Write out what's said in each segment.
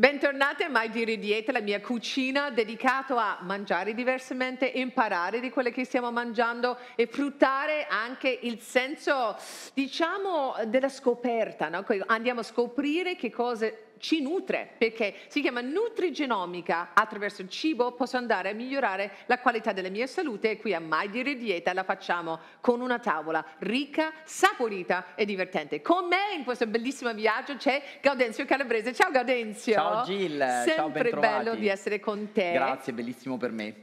Bentornate a My Beauty Diet, la mia cucina dedicata a mangiare diversamente, imparare di quello che stiamo mangiando e fruttare anche il senso, diciamo, della scoperta. No? Andiamo a scoprire che cose ci nutre, perché si chiama nutrigenomica, attraverso il cibo posso andare a migliorare la qualità della mia salute e qui a Mai Dire Dieta la facciamo con una tavola ricca, saporita e divertente. Con me in questo bellissimo viaggio c'è Gaudenzio Calabrese. Ciao Gaudenzio! Ciao Gil! Sempre Ciao, bello di essere con te. Grazie, bellissimo per me.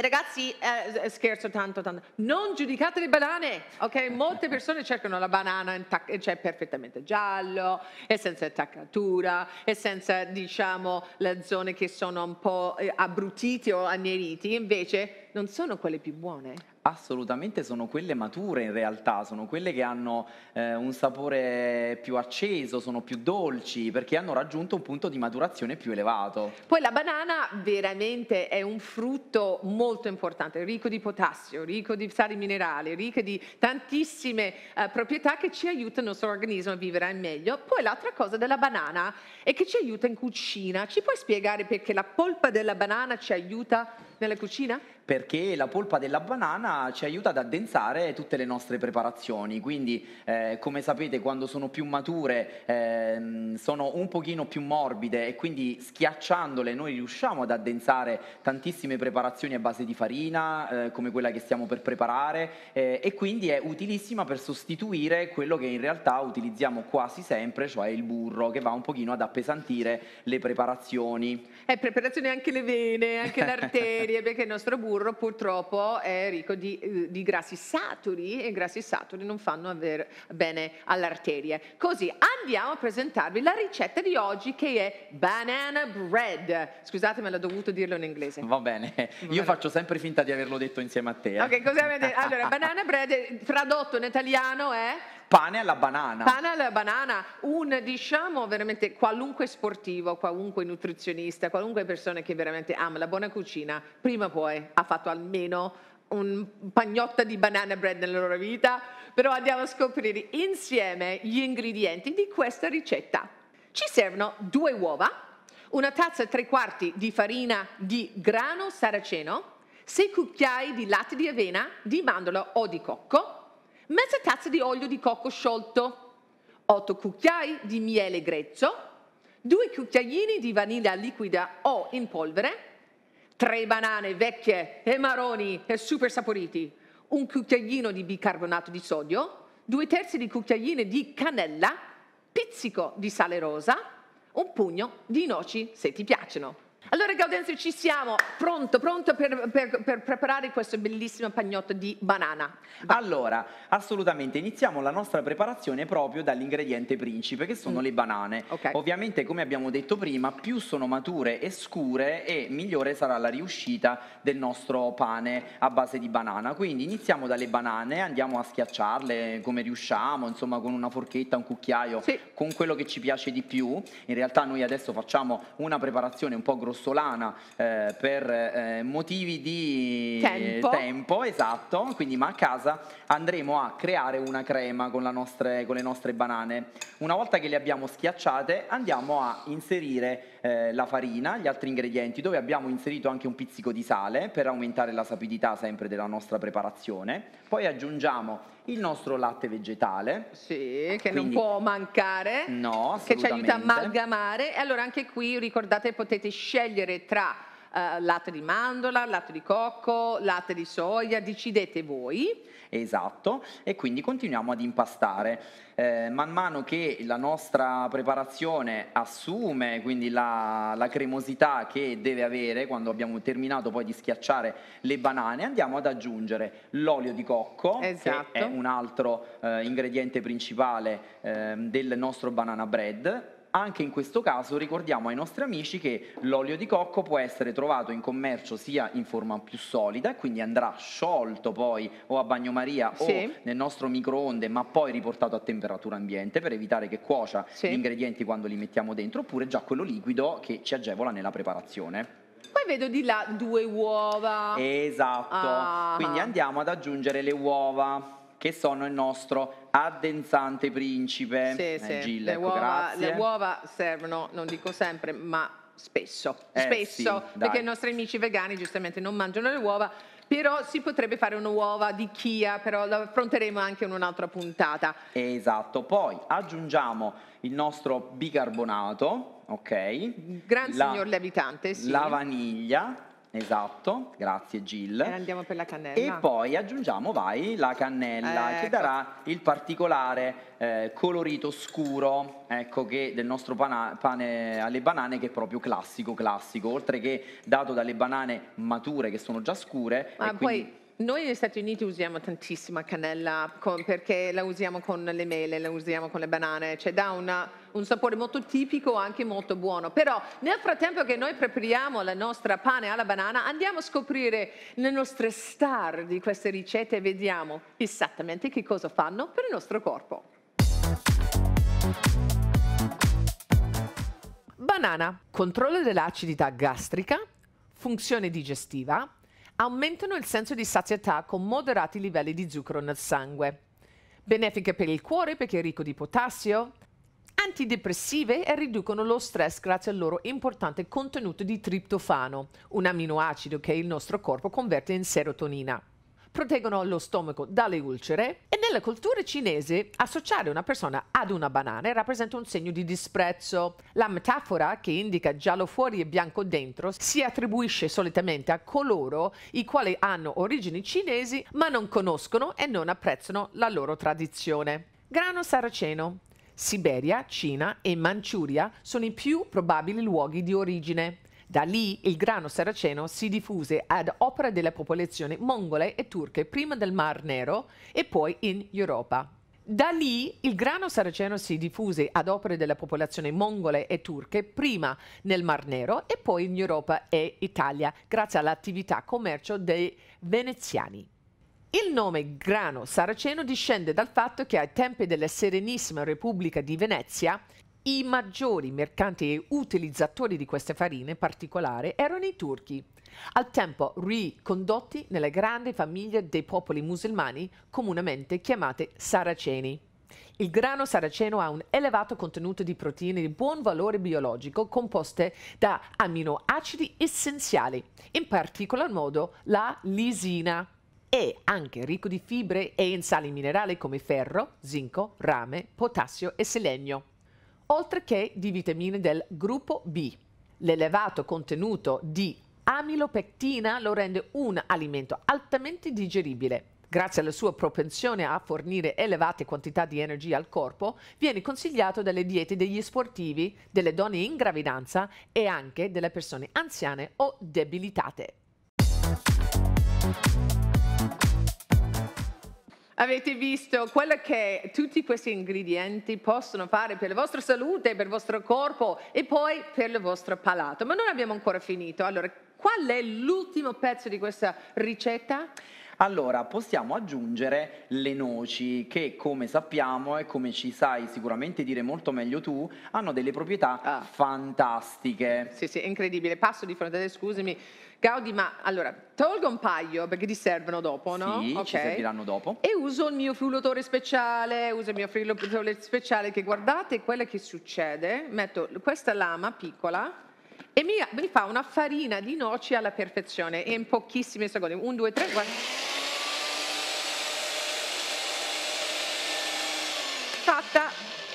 E ragazzi, eh, scherzo tanto, tanto, non giudicate le banane, ok? Molte persone cercano la banana intac- eh, cioè perfettamente giallo, e senza attaccatura, e senza, diciamo, le zone che sono un po' eh, abbrutite o annerite, invece non sono quelle più buone. Assolutamente sono quelle mature in realtà, sono quelle che hanno eh, un sapore più acceso, sono più dolci perché hanno raggiunto un punto di maturazione più elevato. Poi la banana veramente è un frutto molto importante, ricco di potassio, ricco di sali minerali, ricco di tantissime eh, proprietà che ci aiutano il nostro organismo a vivere al meglio. Poi l'altra cosa della banana è che ci aiuta in cucina. Ci puoi spiegare perché la polpa della banana ci aiuta nella cucina? perché la polpa della banana ci aiuta ad addensare tutte le nostre preparazioni, quindi eh, come sapete quando sono più mature eh, sono un pochino più morbide e quindi schiacciandole noi riusciamo ad addensare tantissime preparazioni a base di farina, eh, come quella che stiamo per preparare eh, e quindi è utilissima per sostituire quello che in realtà utilizziamo quasi sempre, cioè il burro che va un pochino ad appesantire le preparazioni. Eh, preparazioni anche le vene, anche le arterie, perché il nostro burro burro purtroppo è ricco di, eh, di grassi saturi e grassi saturi non fanno bene all'arteria. Così andiamo a presentarvi la ricetta di oggi che è banana bread. Scusatemi, l'ho dovuto dirlo in inglese. Va bene, Va io bene. faccio sempre finta di averlo detto insieme a te. Eh. Ok, cos'è? Allora, banana bread eh, tradotto in italiano è pane alla banana. Pane alla banana, un diciamo veramente qualunque sportivo, qualunque nutrizionista, qualunque persona che veramente ama la buona cucina, prima o poi ha fatto almeno un pagnotta di banana bread nella loro vita, però andiamo a scoprire insieme gli ingredienti di questa ricetta. Ci servono due uova, una tazza e tre quarti di farina di grano saraceno, sei cucchiai di latte di avena, di mandorlo o di cocco, mezza tazza di olio di cocco sciolto, 8 cucchiai di miele grezzo, 2 cucchiaini di vaniglia liquida o in polvere, 3 banane vecchie e marroni e super saporiti, un cucchiaino di bicarbonato di sodio, 2 terzi di cucchiaine di cannella, pizzico di sale rosa, un pugno di noci se ti piacciono. Allora Gaudenzio ci siamo, pronto, pronto per, per, per preparare questo bellissimo pagnotto di banana. Va. Allora, assolutamente, iniziamo la nostra preparazione proprio dall'ingrediente principe che sono mm. le banane. Okay. Ovviamente come abbiamo detto prima, più sono mature e scure e migliore sarà la riuscita del nostro pane a base di banana. Quindi iniziamo dalle banane, andiamo a schiacciarle come riusciamo, insomma con una forchetta, un cucchiaio, sì. con quello che ci piace di più. In realtà noi adesso facciamo una preparazione un po' grossa grossolana eh, per eh, motivi di tempo. tempo. esatto, quindi ma a casa andremo a creare una crema con, nostre, con le nostre banane. Una volta che le abbiamo schiacciate andiamo a inserire eh, la farina, gli altri ingredienti dove abbiamo inserito anche un pizzico di sale per aumentare la sapidità sempre della nostra preparazione. Poi aggiungiamo il nostro latte vegetale. Sì, che Quindi, non può mancare. No, Che ci aiuta a amalgamare. E allora anche qui ricordate potete scegliere tra eh, latte di mandorla, latte di cocco, latte di soia, decidete voi. Esatto, e quindi continuiamo ad impastare. Eh, man mano che la nostra preparazione assume quindi la, la cremosità che deve avere quando abbiamo terminato poi di schiacciare le banane, andiamo ad aggiungere l'olio di cocco, esatto. che è un altro eh, ingrediente principale eh, del nostro banana bread anche in questo caso ricordiamo ai nostri amici che l'olio di cocco può essere trovato in commercio sia in forma più solida, e quindi andrà sciolto poi o a bagnomaria sì. o nel nostro microonde, ma poi riportato a temperatura ambiente per evitare che cuocia sì. gli ingredienti quando li mettiamo dentro, oppure già quello liquido che ci agevola nella preparazione. Poi vedo di là due uova. Esatto, ah. quindi andiamo ad aggiungere le uova che sono il nostro addensante principe. Sì, eh, sì. Gil, le, ecco, uova, le uova servono, non dico sempre, ma spesso, eh, spesso sì, perché i nostri amici vegani giustamente non mangiano le uova, però si potrebbe fare un'uova di chia, però lo affronteremo anche in un'altra puntata. Esatto, poi aggiungiamo il nostro bicarbonato, ok? Gran la, signor lievitante, sì. La vaniglia Esatto, grazie Gil. E andiamo per la cannella. E poi aggiungiamo, vai, la cannella, ecco. che darà il particolare eh, colorito scuro ecco, che del nostro pane alle banane che è proprio classico, classico, oltre che dato dalle banane mature che sono già scure. Ma poi... Noi negli Stati Uniti usiamo tantissima cannella con, perché la usiamo con le mele, la usiamo con le banane, cioè dà una un sapore molto tipico, anche molto buono. Però nel frattempo che noi prepariamo la nostra pane alla banana, andiamo a scoprire le nostre star di queste ricette e vediamo esattamente che cosa fanno per il nostro corpo. Banana, controllo dell'acidità gastrica, funzione digestiva, aumentano il senso di sazietà con moderati livelli di zucchero nel sangue. Benefica per il cuore perché è ricco di potassio, antidepressive e riducono lo stress grazie al loro importante contenuto di triptofano, un aminoacido che il nostro corpo converte in serotonina. Proteggono lo stomaco dalle ulcere e nella cultura cinese associare una persona ad una banana rappresenta un segno di disprezzo. La metafora che indica giallo fuori e bianco dentro si attribuisce solitamente a coloro i quali hanno origini cinesi ma non conoscono e non apprezzano la loro tradizione. Grano saraceno Siberia, Cina e Manciuria sono i più probabili luoghi di origine. Da lì il grano saraceno si diffuse ad opera delle popolazioni mongole e turche prima del Mar Nero e poi in Europa. Da lì il grano saraceno si diffuse ad opera delle popolazioni mongole e turche, prima nel Mar Nero e poi in Europa e Italia, grazie all'attività commercio dei veneziani. Il nome grano saraceno discende dal fatto che ai tempi della Serenissima Repubblica di Venezia i maggiori mercanti e utilizzatori di queste farine in particolare erano i turchi, al tempo ricondotti nelle grandi famiglie dei popoli musulmani comunemente chiamate saraceni. Il grano saraceno ha un elevato contenuto di proteine di buon valore biologico composte da aminoacidi essenziali, in particolar modo la lisina è anche ricco di fibre e in sali minerali come ferro, zinco, rame, potassio e selenio, oltre che di vitamine del gruppo B. L'elevato contenuto di amilopectina lo rende un alimento altamente digeribile. Grazie alla sua propensione a fornire elevate quantità di energia al corpo, viene consigliato dalle diete degli sportivi, delle donne in gravidanza e anche delle persone anziane o debilitate. Avete visto quello che tutti questi ingredienti possono fare per la vostra salute, per il vostro corpo e poi per il vostro palato. Ma non abbiamo ancora finito. Allora, qual è l'ultimo pezzo di questa ricetta? Allora, possiamo aggiungere le noci che, come sappiamo e come ci sai sicuramente dire molto meglio tu, hanno delle proprietà Ah. fantastiche. Sì, sì, è incredibile. Passo di fronte a te, scusami. Gaudi, ma allora, tolgo un paio perché ti servono dopo, no? Sì, ci serviranno dopo. E uso il mio frullatore speciale, uso il mio frullatore speciale che guardate quello che succede. Metto questa lama piccola e mi, mi fa una farina di noci alla perfezione in pochissimi secondi. Un, due, tre, guarda.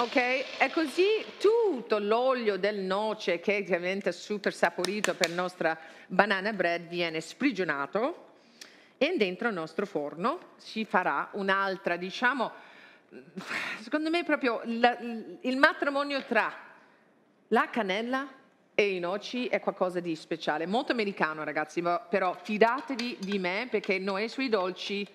ok? E così tutto l'olio del noce, che ovviamente è super saporito per nostra banana bread, viene sprigionato e dentro il nostro forno si farà un'altra, diciamo, secondo me proprio la, il matrimonio tra la cannella e i noci è qualcosa di speciale, molto americano ragazzi, però fidatevi di me perché noi sui dolci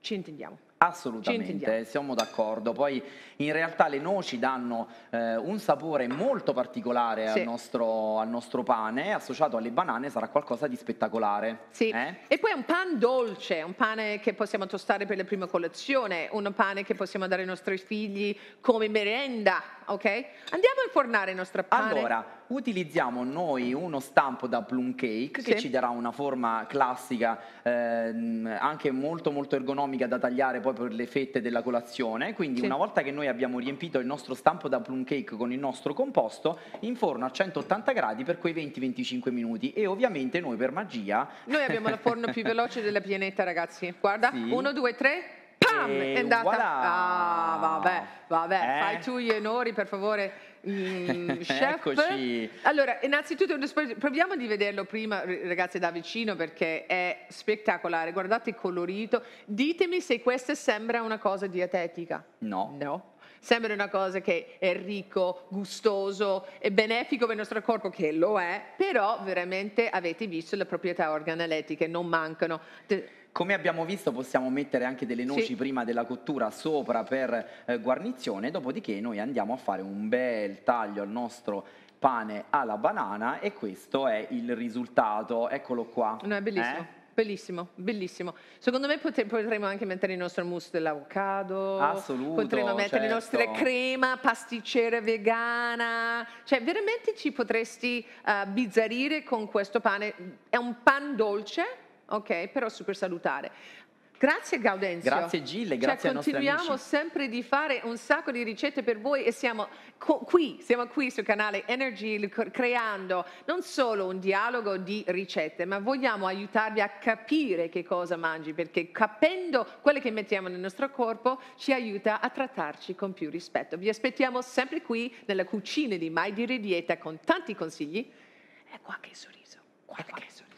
ci intendiamo. Assolutamente, siamo d'accordo. Poi in realtà le noci danno eh, un sapore molto particolare sì. al, nostro, al, nostro, pane, associato alle banane sarà qualcosa di spettacolare. Sì. Eh? E poi è un pan dolce, un pane che possiamo tostare per la prima colazione, un pane che possiamo dare ai nostri figli come merenda, ok? Andiamo a infornare il nostro pane. Allora, utilizziamo noi uno stampo da plum cake sì. che ci darà una forma classica ehm, anche molto molto ergonomica da tagliare poi per le fette della colazione quindi sì. una volta che noi abbiamo riempito il nostro stampo da plum cake con il nostro composto in forno a 180 gradi per quei 20-25 minuti e ovviamente noi per magia noi abbiamo la forno più veloce della pianeta ragazzi guarda 1, 2, 3 pam e è andata voilà. ah vabbè vabbè eh? fai tu gli onori per favore mm, chef. Eccoci. Allora, innanzitutto proviamo di vederlo prima, ragazzi, da vicino perché è spettacolare. Guardate il colorito. Ditemi se questa sembra una cosa dietetica. No. No sembra una cosa che è ricco, gustoso e benefico per il nostro corpo, che lo è, però veramente avete visto le proprietà organolettiche, non mancano. Come abbiamo visto possiamo mettere anche delle noci sì. prima della cottura sopra per eh, guarnizione, dopodiché noi andiamo a fare un bel taglio al nostro pane alla banana e questo è il risultato, eccolo qua. No, è bellissimo. Eh? Bellissimo, bellissimo. Secondo me potremmo anche mettere il nostro mousse dell'avocado. Assolutamente. Potremmo mettere certo. le nostre certo. crema pasticcere vegana. Cioè, veramente ci potresti uh, bizzarrire con questo pane. È un pan dolce ok, però super salutare. Grazie Gaudenzio. Grazie Gille, cioè, grazie cioè, continuiamo sempre di fare un sacco di ricette per voi e siamo qui, siamo qui sul canale Energy creando non solo un dialogo di ricette, ma vogliamo aiutarvi a capire che cosa mangi perché capendo quello che mettiamo nel nostro corpo ci aiuta a trattarci con più rispetto. Vi aspettiamo sempre qui nella cucina di Mai Dire Dieta con tanti consigli e qualche sorriso, qualche ecco. sorriso.